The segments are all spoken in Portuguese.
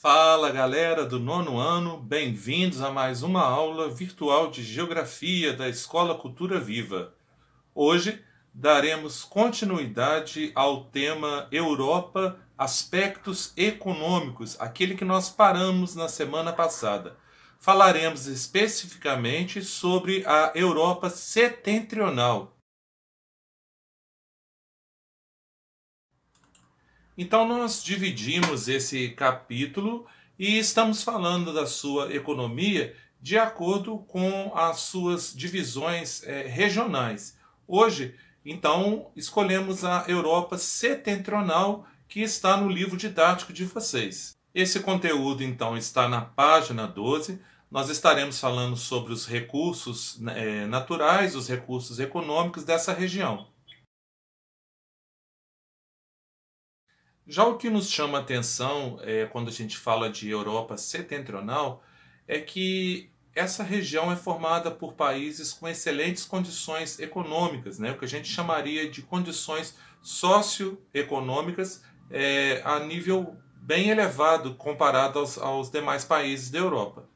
Fala galera do nono ano, bem-vindos a mais uma aula virtual de Geografia da Escola Cultura Viva. Hoje daremos continuidade ao tema Europa, aspectos econômicos, aquele que nós paramos na semana passada. Falaremos especificamente sobre a Europa setentrional. Então, nós dividimos esse capítulo e estamos falando da sua economia de acordo com as suas divisões eh, regionais hoje. Então, escolhemos a Europa Setentrional, que está no livro didático de vocês. Esse conteúdo, então, está na página 12. Nós estaremos falando sobre os recursos é, naturais, os recursos econômicos dessa região. Já o que nos chama atenção é, quando a gente fala de Europa Setentrional é que essa região é formada por países com excelentes condições econômicas, né? o que a gente chamaria de condições socioeconômicas é, a nível bem elevado comparado aos, aos demais países da Europa.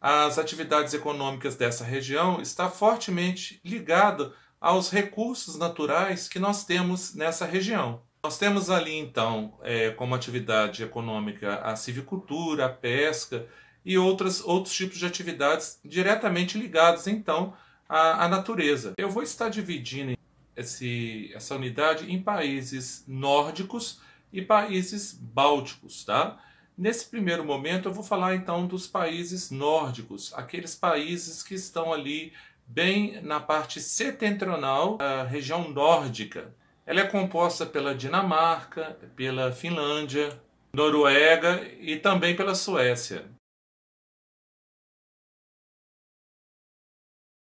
As atividades econômicas dessa região está fortemente ligada aos recursos naturais que nós temos nessa região. Nós temos ali então, é, como atividade econômica, a civicultura, a pesca e outras, outros tipos de atividades diretamente ligados, então, à, à natureza. Eu vou estar dividindo esse, essa unidade em países nórdicos e países bálticos, tá? Nesse primeiro momento, eu vou falar então dos países nórdicos, aqueles países que estão ali bem na parte setentrional da região nórdica. Ela é composta pela Dinamarca, pela Finlândia, Noruega e também pela Suécia.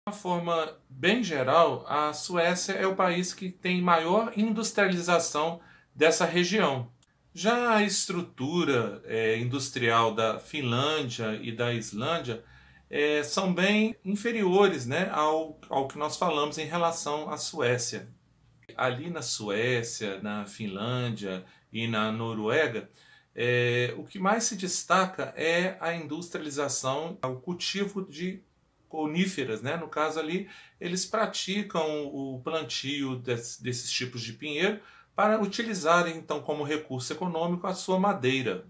uma forma bem geral, a Suécia é o país que tem maior industrialização dessa região. Já a estrutura é, industrial da Finlândia e da Islândia é, são bem inferiores né, ao, ao que nós falamos em relação à Suécia. Ali na Suécia, na Finlândia e na Noruega, é, o que mais se destaca é a industrialização, o cultivo de coníferas, né? No caso ali, eles praticam o plantio des, desses tipos de pinheiro para utilizarem então como recurso econômico a sua madeira.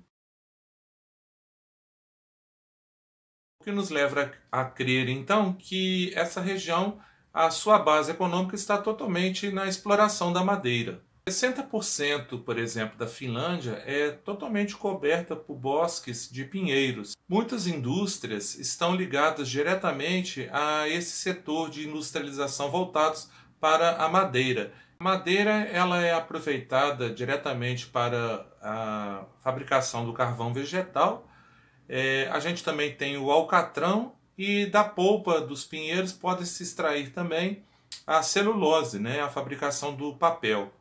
O que nos leva a, a crer então que essa região, a sua base econômica está totalmente na exploração da madeira. 60%, por exemplo, da Finlândia é totalmente coberta por bosques de pinheiros. Muitas indústrias estão ligadas diretamente a esse setor de industrialização voltados para a madeira. A madeira ela é aproveitada diretamente para a fabricação do carvão vegetal. É, a gente também tem o alcatrão e da polpa dos pinheiros pode se extrair também a celulose, né, a fabricação do papel.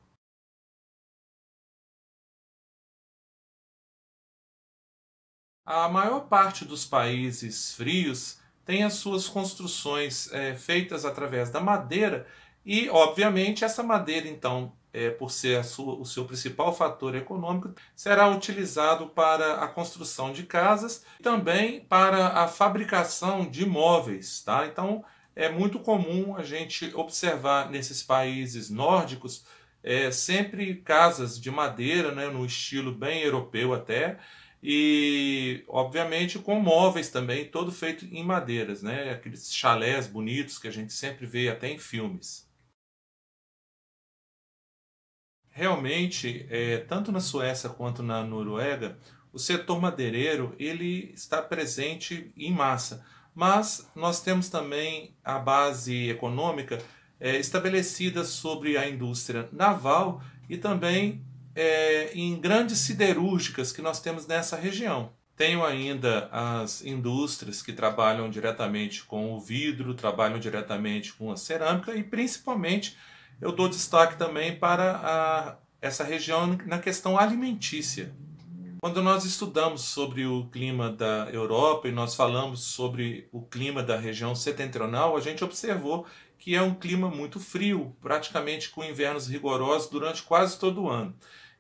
A maior parte dos países frios tem as suas construções é, feitas através da madeira e, obviamente, essa madeira, então, é, por ser sua, o seu principal fator econômico, será utilizado para a construção de casas e também para a fabricação de móveis. Tá? Então, é muito comum a gente observar nesses países nórdicos é, sempre casas de madeira, né, no estilo bem europeu até, e obviamente com móveis também, todo feito em madeiras, né? Aqueles chalés bonitos que a gente sempre vê até em filmes. Realmente, é, tanto na Suécia quanto na Noruega, o setor madeireiro ele está presente em massa, mas nós temos também a base econômica é, estabelecida sobre a indústria naval e também é, em grandes siderúrgicas que nós temos nessa região. Tenho ainda as indústrias que trabalham diretamente com o vidro, trabalham diretamente com a cerâmica e principalmente eu dou destaque também para a, essa região na questão alimentícia. Quando nós estudamos sobre o clima da Europa e nós falamos sobre o clima da região setentrional, a gente observou que é um clima muito frio, praticamente com invernos rigorosos durante quase todo o ano.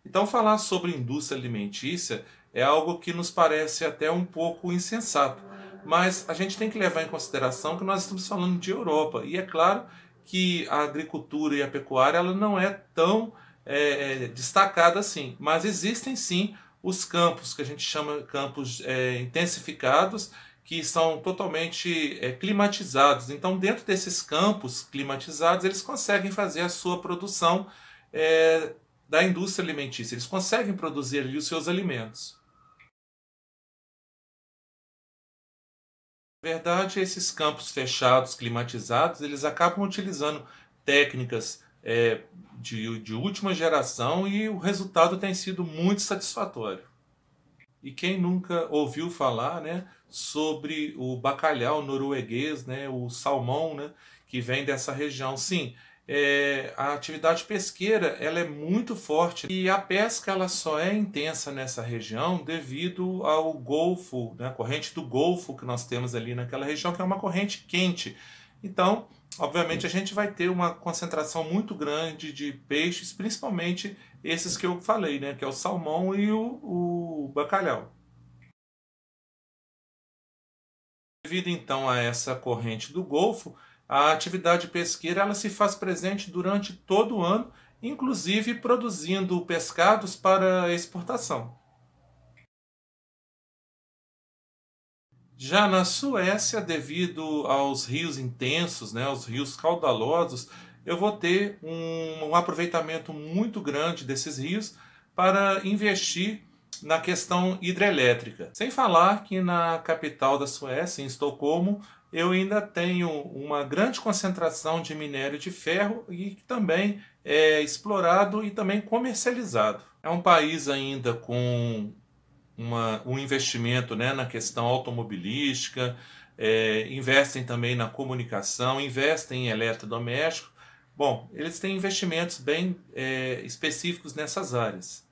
Então, falar sobre indústria alimentícia é algo que nos parece até um pouco insensato, mas a gente tem que levar em consideração que nós estamos falando de Europa e é claro que a agricultura e a pecuária ela não é tão é, é destacada assim, mas existem sim os campos que a gente chama campos é, intensificados que são totalmente é, climatizados. Então, dentro desses campos climatizados, eles conseguem fazer a sua produção é, da indústria alimentícia. Eles conseguem produzir ali os seus alimentos. Na verdade, esses campos fechados, climatizados, eles acabam utilizando técnicas é, de, de última geração e o resultado tem sido muito satisfatório. E quem nunca ouviu falar né, sobre o bacalhau norueguês, né, o salmão, né, que vem dessa região? Sim, é, a atividade pesqueira ela é muito forte e a pesca ela só é intensa nessa região devido ao Golfo, né, a corrente do Golfo que nós temos ali naquela região, que é uma corrente quente. Então, obviamente, a gente vai ter uma concentração muito grande de peixes, principalmente esses que eu falei, né, que é o salmão e o, o bacalhau. Devido então a essa corrente do Golfo, a atividade pesqueira ela se faz presente durante todo o ano, inclusive produzindo pescados para exportação. Já na Suécia, devido aos rios intensos, né, aos rios caudalosos, eu vou ter um, um aproveitamento muito grande desses rios para investir na questão hidrelétrica. Sem falar que na capital da Suécia, em Estocolmo, eu ainda tenho uma grande concentração de minério de ferro e que também é explorado e também comercializado. É um país ainda com uma, um investimento né, na questão automobilística, é, investem também na comunicação, investem em eletrodoméstico. Bom, eles têm investimentos bem é, específicos nessas áreas.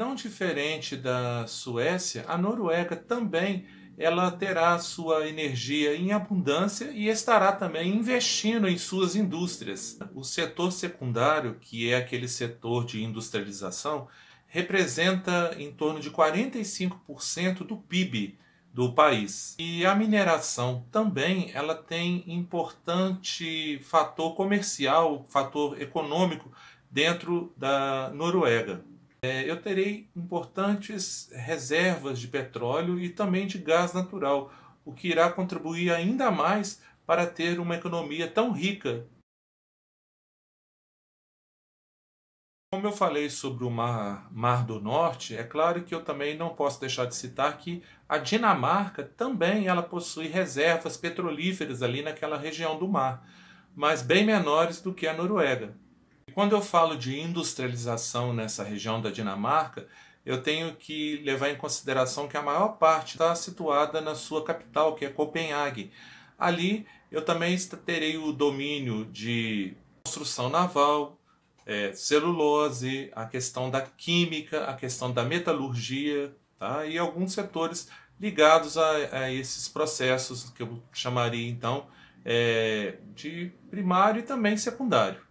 Não diferente da Suécia, a Noruega também ela terá sua energia em abundância e estará também investindo em suas indústrias. O setor secundário, que é aquele setor de industrialização, representa em torno de 45% do PIB do país. E a mineração também ela tem importante fator comercial, fator econômico dentro da Noruega. É, eu terei importantes reservas de petróleo e também de gás natural, o que irá contribuir ainda mais para ter uma economia tão rica. Como eu falei sobre o Mar, Mar do Norte, é claro que eu também não posso deixar de citar que a Dinamarca também ela possui reservas petrolíferas ali naquela região do mar, mas bem menores do que a Noruega. Quando eu falo de industrialização nessa região da Dinamarca, eu tenho que levar em consideração que a maior parte está situada na sua capital, que é Copenhague. Ali eu também terei o domínio de construção naval, é, celulose, a questão da química, a questão da metalurgia tá? e alguns setores ligados a, a esses processos que eu chamaria então é, de primário e também secundário.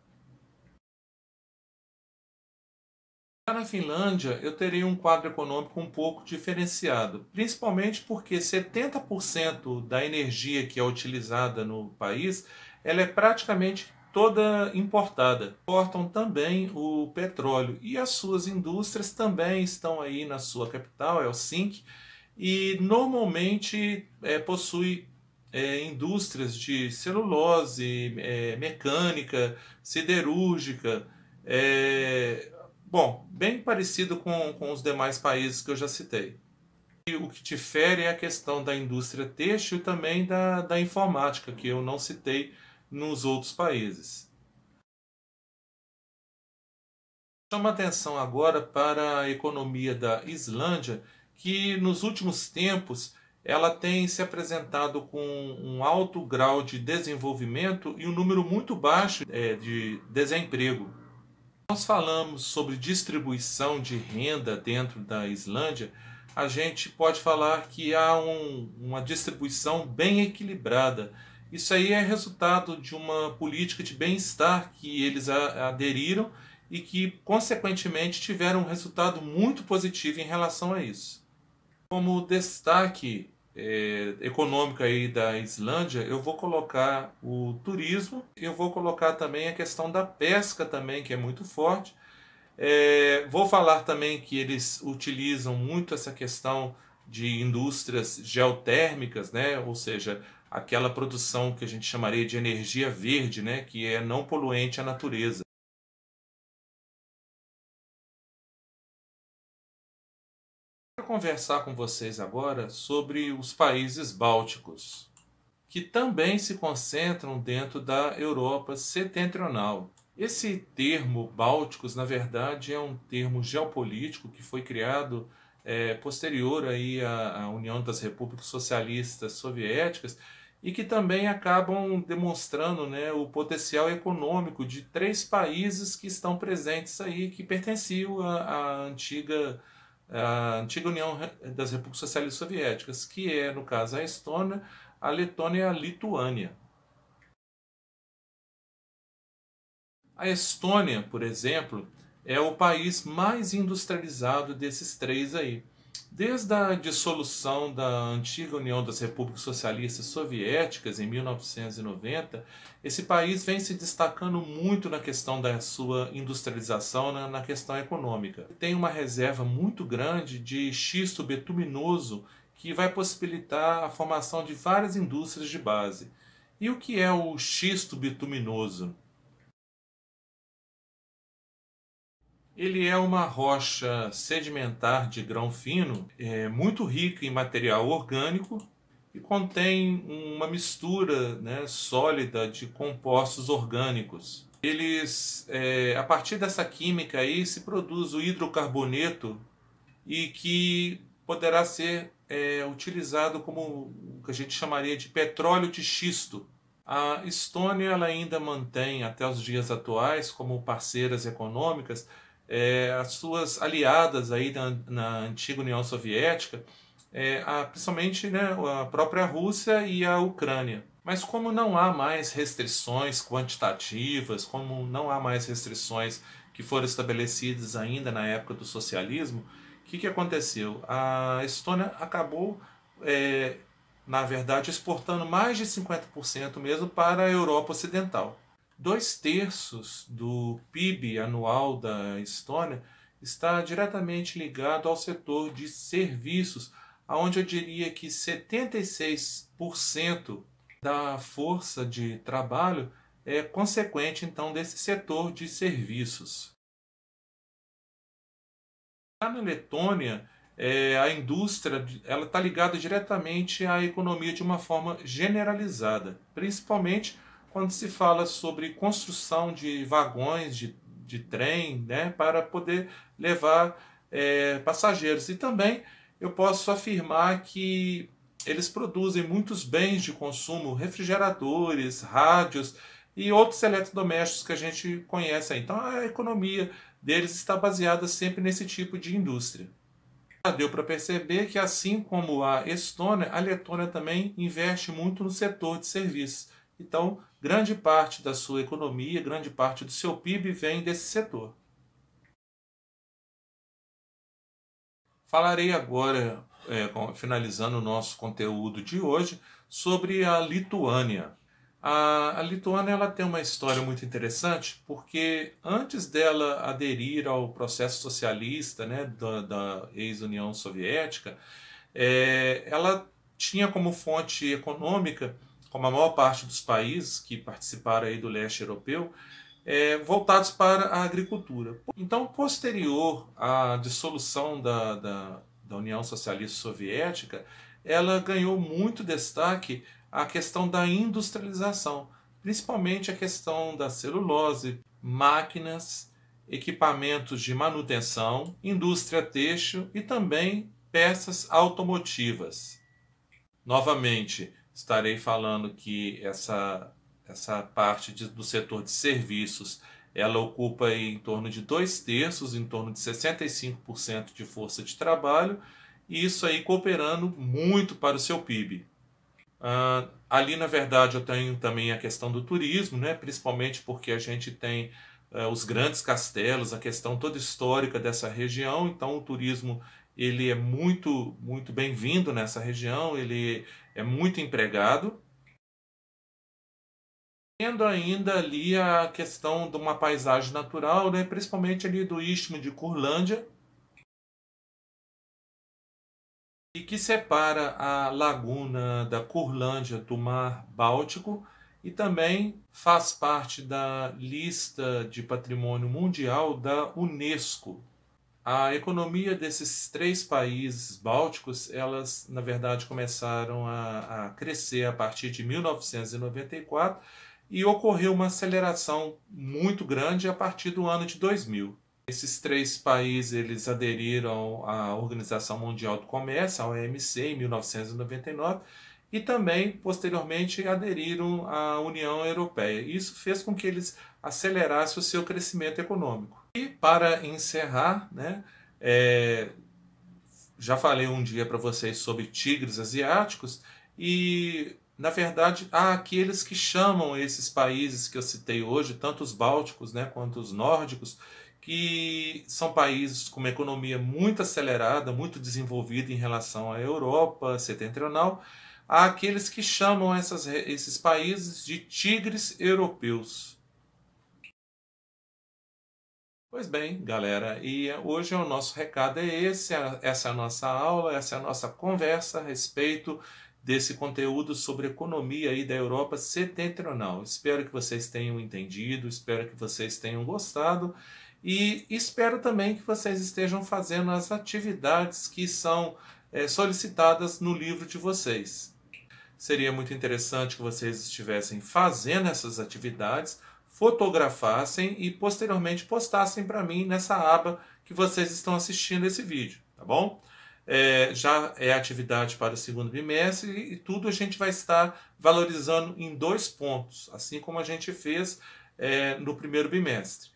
na Finlândia, eu teria um quadro econômico um pouco diferenciado, principalmente porque 70% da energia que é utilizada no país, ela é praticamente toda importada. Importam também o petróleo e as suas indústrias também estão aí na sua capital, Helsinki, é e normalmente é, possui é, indústrias de celulose, é, mecânica, siderúrgica, é, Bom, bem parecido com, com os demais países que eu já citei. E o que difere é a questão da indústria têxtil e também da, da informática, que eu não citei nos outros países. Chama atenção agora para a economia da Islândia, que nos últimos tempos ela tem se apresentado com um alto grau de desenvolvimento e um número muito baixo é, de desemprego nós falamos sobre distribuição de renda dentro da Islândia, a gente pode falar que há um, uma distribuição bem equilibrada. Isso aí é resultado de uma política de bem-estar que eles aderiram e que, consequentemente, tiveram um resultado muito positivo em relação a isso. Como destaque é, econômica aí da Islândia, eu vou colocar o turismo, eu vou colocar também a questão da pesca também, que é muito forte. É, vou falar também que eles utilizam muito essa questão de indústrias geotérmicas, né? ou seja, aquela produção que a gente chamaria de energia verde, né? que é não poluente à natureza. conversar com vocês agora sobre os países bálticos, que também se concentram dentro da Europa setentrional. Esse termo bálticos, na verdade, é um termo geopolítico que foi criado é, posterior aí à, à União das Repúblicas Socialistas Soviéticas e que também acabam demonstrando né, o potencial econômico de três países que estão presentes aí, que pertenciam à, à antiga a antiga União das Repúblicas Socialistas Soviéticas, que é, no caso, a Estônia, a Letônia e a Lituânia. A Estônia, por exemplo, é o país mais industrializado desses três aí. Desde a dissolução da antiga União das Repúblicas Socialistas Soviéticas em 1990, esse país vem se destacando muito na questão da sua industrialização, na, na questão econômica. Tem uma reserva muito grande de xisto betuminoso que vai possibilitar a formação de várias indústrias de base. E o que é o xisto bituminoso? Ele é uma rocha sedimentar de grão fino, é muito rica em material orgânico e contém uma mistura né, sólida de compostos orgânicos. Eles, é, a partir dessa química aí, se produz o hidrocarboneto e que poderá ser é, utilizado como o que a gente chamaria de petróleo de xisto. A Estônia ela ainda mantém, até os dias atuais, como parceiras econômicas, é, as suas aliadas aí na, na antiga União Soviética, é, a, principalmente né, a própria Rússia e a Ucrânia. Mas como não há mais restrições quantitativas, como não há mais restrições que foram estabelecidas ainda na época do socialismo, o que, que aconteceu? A Estônia acabou, é, na verdade, exportando mais de 50% mesmo para a Europa Ocidental. Dois terços do PIB anual da Estônia está diretamente ligado ao setor de serviços, onde eu diria que 76% da força de trabalho é consequente então desse setor de serviços. Já na Letônia, é, a indústria ela está ligada diretamente à economia de uma forma generalizada, principalmente quando se fala sobre construção de vagões de, de trem né, para poder levar é, passageiros. E também eu posso afirmar que eles produzem muitos bens de consumo, refrigeradores, rádios e outros eletrodomésticos que a gente conhece. Então a economia deles está baseada sempre nesse tipo de indústria. Já ah, deu para perceber que, assim como a Estônia, a Letônia também investe muito no setor de serviços. Então, grande parte da sua economia, grande parte do seu PIB vem desse setor. Falarei agora, é, finalizando o nosso conteúdo de hoje, sobre a Lituânia. A, a Lituânia ela tem uma história muito interessante, porque antes dela aderir ao processo socialista né, da, da ex-União Soviética, é, ela tinha como fonte econômica como a maior parte dos países que participaram aí do leste europeu, é, voltados para a agricultura. Então, posterior à dissolução da, da, da União Socialista Soviética, ela ganhou muito destaque a questão da industrialização, principalmente a questão da celulose, máquinas, equipamentos de manutenção, indústria têxtil e também peças automotivas. Novamente, estarei falando que essa, essa parte de, do setor de serviços ela ocupa em torno de dois terços, em torno de 65% de força de trabalho, e isso aí cooperando muito para o seu PIB. Ah, ali, na verdade, eu tenho também a questão do turismo, né? principalmente porque a gente tem eh, os grandes castelos, a questão toda histórica dessa região, então o turismo ele é muito, muito bem-vindo nessa região, ele é muito empregado. Tendo ainda ali a questão de uma paisagem natural, né, principalmente ali do istmo de Curlândia, e que separa a laguna da Curlândia do Mar Báltico e também faz parte da lista de patrimônio mundial da Unesco, a economia desses três países bálticos, elas na verdade começaram a, a crescer a partir de 1994 e ocorreu uma aceleração muito grande a partir do ano de 2000. Esses três países eles aderiram à Organização Mundial do Comércio, a OMC, em 1999 e também posteriormente aderiram à União Europeia. Isso fez com que eles acelerassem o seu crescimento econômico. E para encerrar, né, é, já falei um dia para vocês sobre tigres asiáticos e na verdade há aqueles que chamam esses países que eu citei hoje, tanto os bálticos, né, quanto os nórdicos, que são países com uma economia muito acelerada, muito desenvolvida em relação à Europa setentrional, há aqueles que chamam essas, esses países de tigres europeus. Pois bem, galera, e hoje é o nosso recado é esse, essa é a nossa aula, essa é a nossa conversa a respeito desse conteúdo sobre economia aí da Europa setentrional. Espero que vocês tenham entendido, espero que vocês tenham gostado e espero também que vocês estejam fazendo as atividades que são é, solicitadas no livro de vocês. Seria muito interessante que vocês estivessem fazendo essas atividades fotografassem e posteriormente postassem para mim nessa aba que vocês estão assistindo esse vídeo, tá bom? É, já é atividade para o segundo bimestre e, tudo a gente vai estar valorizando em dois pontos, assim como a gente fez é, no primeiro bimestre.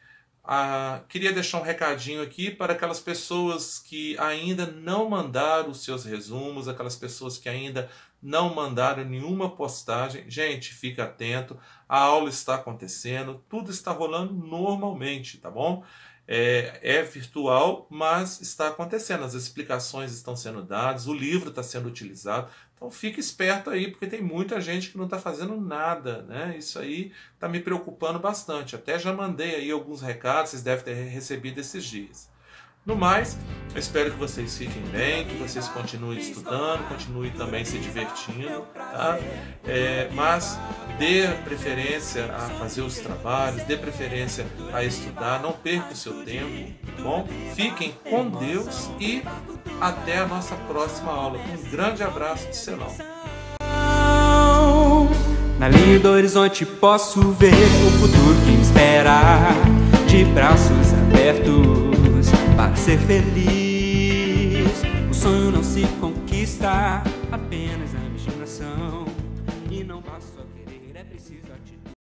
Ah, queria deixar um recadinho aqui para aquelas pessoas que ainda não mandaram os seus resumos, aquelas pessoas que ainda não mandaram nenhuma postagem. Gente, fica atento, a aula está acontecendo, tudo está rolando normalmente, tá bom? É, é virtual, mas está acontecendo. As explicações estão sendo dadas, o livro está sendo utilizado. Então fica esperto aí, porque tem muita gente que não está fazendo nada, né? Isso aí está me preocupando bastante. Até já mandei aí alguns recados, vocês devem ter recebido esses dias. No mais, eu espero que vocês fiquem bem, que vocês continuem estudando, continuem também se divertindo, tá? É, mas dê preferência a fazer os trabalhos, dê preferência a estudar, não perca o seu tempo, tá bom? Fiquem com Deus e até a nossa próxima aula. Um grande abraço de Senão. Na linha do horizonte posso ver o futuro que me espera, de braços abertos para ser feliz.